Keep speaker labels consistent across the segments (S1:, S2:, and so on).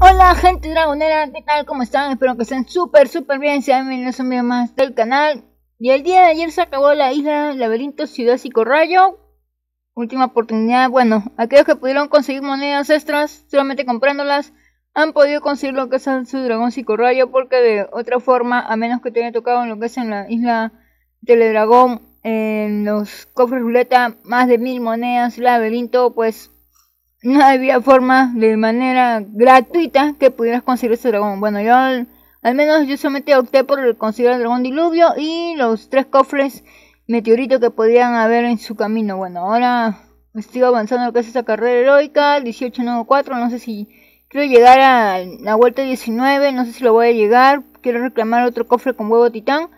S1: Hola gente dragonera, ¿qué tal? ¿Cómo están? Espero que estén súper súper bien, sean bienvenidos a un video más del canal Y el día de ayer se acabó la isla Laberinto Ciudad y Última oportunidad, bueno, aquellos que pudieron conseguir monedas extras solamente comprándolas Han podido conseguir lo que es su dragón Psicorrayo porque de otra forma, a menos que te haya tocado en lo que es en la isla Teledragón En los cofres ruleta, más de mil monedas, laberinto, pues no había forma de manera gratuita que pudieras conseguir ese dragón. Bueno, yo al, menos yo solamente opté por conseguir el dragón diluvio y los tres cofres meteorito que podían haber en su camino. Bueno, ahora estoy avanzando lo que es esa carrera heroica, 1894, no sé si quiero llegar a la vuelta 19, no sé si lo voy a llegar, quiero reclamar otro cofre con huevo titán.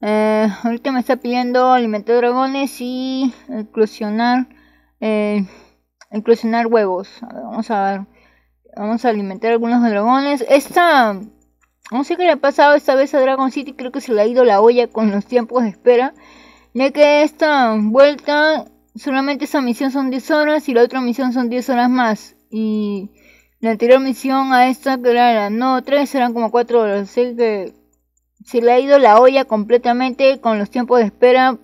S1: Eh, ahorita me está pidiendo alimentar dragones y eclosionar. Eh, inclusionar huevos. Vamos a Vamos a alimentar algunos dragones. Esta. No sé qué le ha pasado esta vez a Dragon City. Creo que se le ha ido la olla con los tiempos de espera. Ya que esta vuelta. Solamente esa misión son 10 horas. Y la otra misión son 10 horas más. Y. La anterior misión a esta, que era no 3, eran como 4 horas. Así que se le ha ido la olla completamente con los tiempos de espera.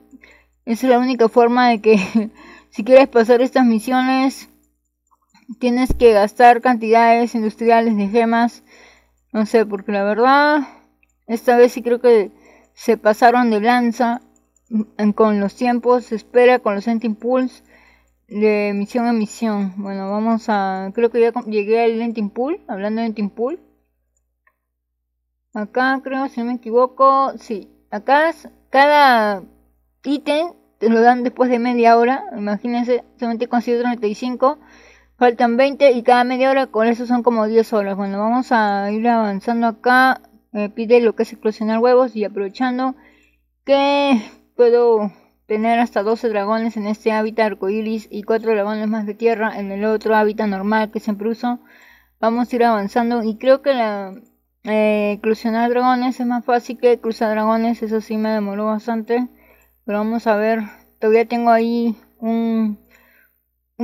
S1: Esa es la única forma de que Si quieres pasar estas misiones, tienes que gastar cantidades industriales de gemas. No sé, porque la verdad, esta vez sí creo que se pasaron de lanza con los tiempos, se espera con los Enting Pools. de misión a misión. Bueno, vamos a. Creo que ya llegué al Enting Pool. Hablando de Enting Pool. Acá creo, si no me equivoco. Sí, acá cada ítem te lo dan después de media hora, imagínense, solamente con 35 faltan 20 y cada media hora con eso son como 10 horas. Bueno, vamos a ir avanzando acá, pide lo que es eclosionar huevos y aprovechando que puedo tener hasta 12 dragones en este hábitat arcoíris y 4 dragones más de tierra en el otro hábitat normal que siempre uso. Vamos a ir avanzando y creo que la eh, dragones es más fácil que cruzar dragones, eso sí me demoró bastante. Pero vamos a ver, todavía tengo ahí un,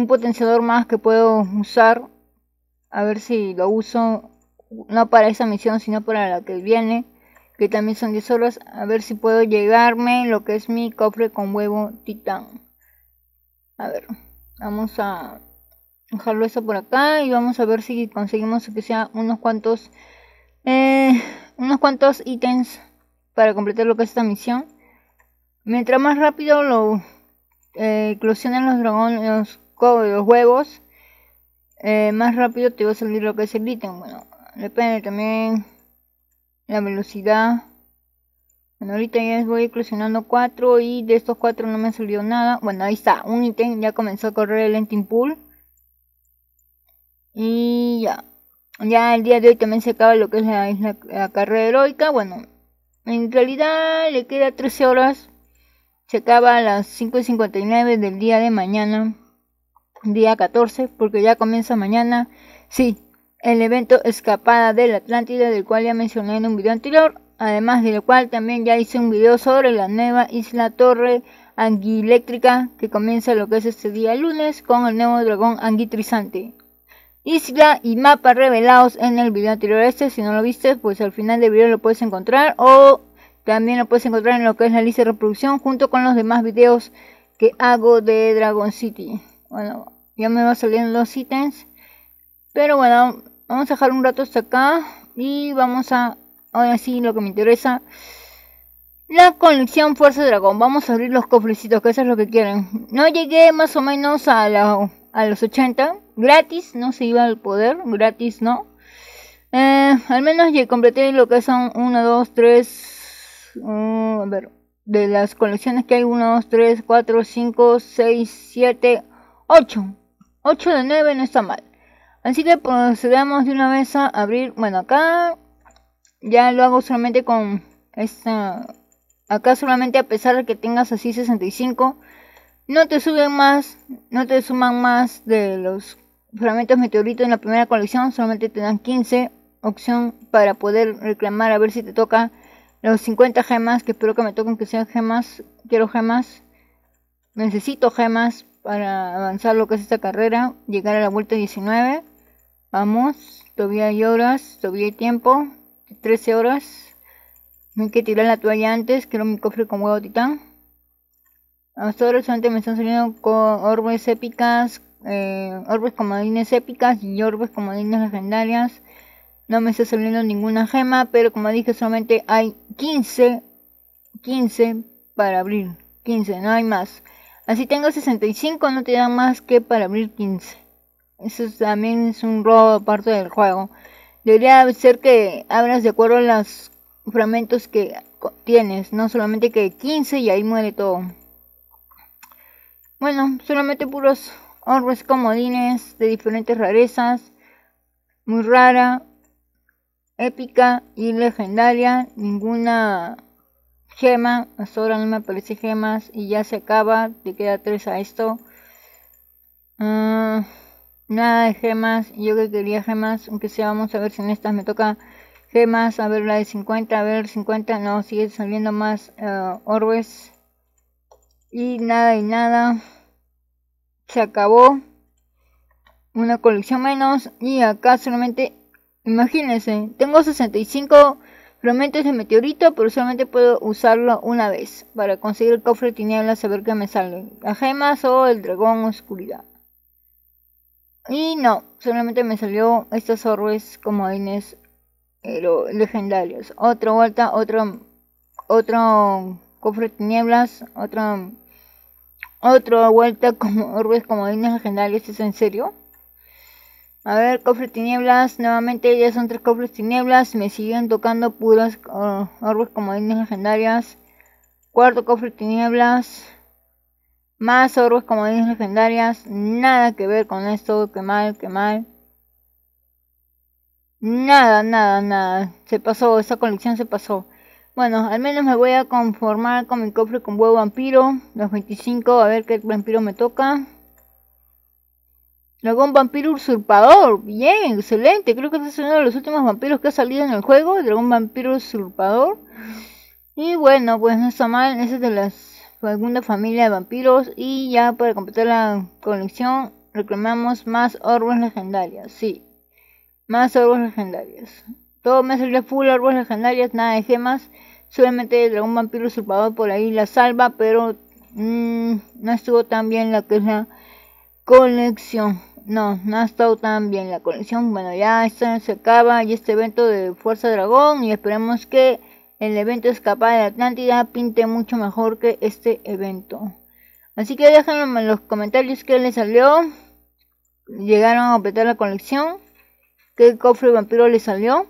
S1: potenciador más que puedo usar. A ver si lo uso, no para esa misión, sino para la que viene, que también son 10 horas. A ver si puedo llegarme lo que es mi cofre con huevo titán. A ver, vamos a dejarlo eso por acá y vamos a ver si conseguimos que sea unos cuantos eh, unos cuantos ítems para completar lo que es esta misión Mientras más rápido lo eh, eclosionan los dragones, los, los huevos, eh, más rápido te va a salir lo que es el ítem... Bueno, depende también la velocidad. Bueno, ahorita ya voy eclosionando 4 y de estos 4 no me salió nada. Bueno, ahí está, un ítem ya comenzó a correr el Enting Pool. Y ya. Ya el día de hoy también se acaba lo que es la carrera heroica. Bueno, en realidad le queda 13 horas se acaba a las 5.59 del día de mañana, día 14, porque ya comienza mañana, sí, el evento Escapada del Atlántida, del cual ya mencioné en un video anterior, además del cual también ya hice un video sobre la nueva isla Torre Anguiléctrica, que comienza lo que es este día lunes con el nuevo dragón anguitrizante. Isla y mapa revelados en el video anterior este, si no lo viste, pues al final del video lo puedes encontrar o también lo puedes encontrar en lo que es la lista de reproducción junto con los demás videos que hago de Dragon City. Bueno, ya me van saliendo los ítems. Pero bueno, vamos a dejar un rato hasta acá. Y vamos a, ahora sí, lo que me interesa. La colección Fuerza Dragón. Vamos a abrir los cofrecitos, que eso es lo que quieren. No llegué más o menos a, los 80. Gratis, no se iba al poder. Gratis, no. Eh, al menos ya completé lo que son 1, 2, 3, Mm, de las colecciones que hay, 1, 2, 3, 4, 5, 6, 7, 8. 8 de 9 no está mal. Así que procedemos de una vez a abrir, bueno, acá ya lo hago solamente con esta... Acá solamente a pesar de que tengas así 65, no te suben más, no te suman más de los fragmentos meteoritos en la primera colección, solamente te dan 15 opción para poder reclamar a ver si te toca los 50 gemas, que espero que me toquen que sean gemas. Quiero gemas. Necesito gemas para avanzar lo que es esta carrera. Llegar a la vuelta 19. Vamos. Todavía hay horas. Todavía hay tiempo. 13 horas. No hay que tirar la toalla antes. Quiero mi cofre con huevo titán. Hasta ahora solamente me están saliendo con orbes épicas. Orbes eh, orbes comodines épicas y orbes comodines legendarias. No me está saliendo ninguna gema, pero como dije, solamente hay 15, 15 para abrir. 15, no hay más. Así tengo 65, no te da más que para abrir 15. Eso también es un robo aparte del juego. Debería ser que abras de acuerdo a los fragmentos que tienes, no solamente que 15 y ahí muere todo. Bueno, solamente puros orbes comodines de diferentes rarezas. Muy rara, épica y legendaria. Ninguna gema, hasta ahora no me aparece gemas y ya se acaba, te queda 3 a esto. Ah, nada de gemas, yo que quería gemas, aunque sea, vamos a ver si en estas me toca gemas, a ver la de 50, a ver 50, no, sigue saliendo más ah, orbes. Y nada y nada, se acabó. Una colección menos y acá solamente Imagínense, tengo 65 fragmentos de meteorito, pero solamente puedo usarlo una vez para conseguir el cofre de tinieblas a ver qué me sale. Las gemas o el dragón oscuridad. Y no, solamente me salió estas orbes como Inés eh, legendarios. Otra vuelta, otro, otro cofre de tinieblas, otra, otra vuelta como orbes como Inés legendarios. ¿Es en serio? A ver, cofre tinieblas, nuevamente ya son tres cofres tinieblas, me siguen tocando puras oh, or como líneas legendarias. Cuarto cofre tinieblas, más orbes como líneas legendarias, nada que ver con esto, qué mal, qué mal. Nada, nada, nada, se pasó, esta colección se pasó. Bueno, al menos me voy a conformar con mi cofre con huevo vampiro, los 25, a ver qué vampiro me toca. Dragón Vampiro Usurpador. Bien, excelente. Creo que este es uno de los últimos vampiros que ha salido en el juego. Dragón Vampiro Usurpador. Y bueno, pues no está mal. Ese es de la segunda familia de vampiros. Y ya para completar la colección, reclamamos más orbes legendarias. Sí, más orbes legendarias. Todo me salió full orbes legendarias, nada de gemas. Solamente el dragón vampiro usurpador por ahí la salva, pero mm, no estuvo tan bien la que es la colección. No, no ha estado tan bien la colección. Bueno, ya esto se acaba y este evento de Fuerza Dragón y esperemos que el evento Escapada de Atlántida pinte mucho mejor que este evento. Así que déjenme en los comentarios qué les salió. Llegaron a completar la colección. ¿Qué cofre vampiro les salió?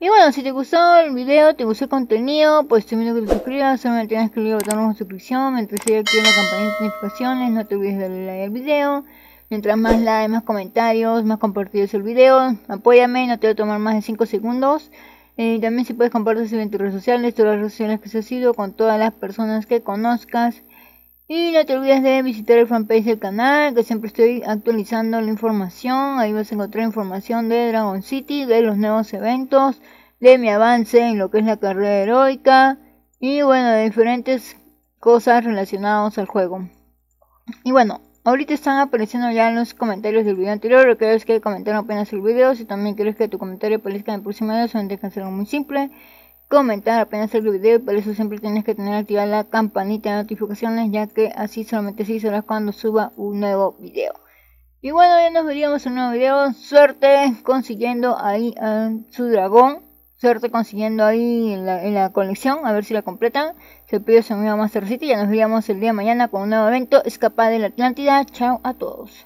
S1: Y bueno, si te gustó el video, te gustó el contenido, pues te invito que te suscribas, solamente tienes que darle botón de suscripción, mientras sigue aquí en la campanita de notificaciones, no te olvides de darle like al video. Mientras más likes, más comentarios, más compartidos el video. Apóyame, no te voy a tomar más de 5 segundos. Eh, también si puedes compartir en tus redes sociales, todas las redes sociales que se ha sido, con todas las personas que conozcas. Y no te olvides de visitar el fanpage del canal, que siempre estoy actualizando la información. Ahí vas a encontrar información de Dragon City, de los nuevos eventos, de mi avance en lo que es la carrera heroica. Y bueno, de diferentes cosas relacionadas al juego. Y bueno, Ahorita están apareciendo ya los comentarios del video anterior, lo que es que comentaron apenas el video, si también quieres que tu comentario aparezca en el próximo video, solamente que algo muy simple, comentar apenas el video por eso siempre tienes que tener activada la campanita de notificaciones, ya que así solamente sí horas cuando suba un nuevo video. Y bueno, ya nos veríamos en un nuevo video, suerte consiguiendo ahí su dragón, suerte consiguiendo ahí en la colección, a ver si la completan. Se pide su amigo Mastercity y ya nos vemos el día de mañana con un nuevo evento. Escapa de la Atlántida. Chao a todos.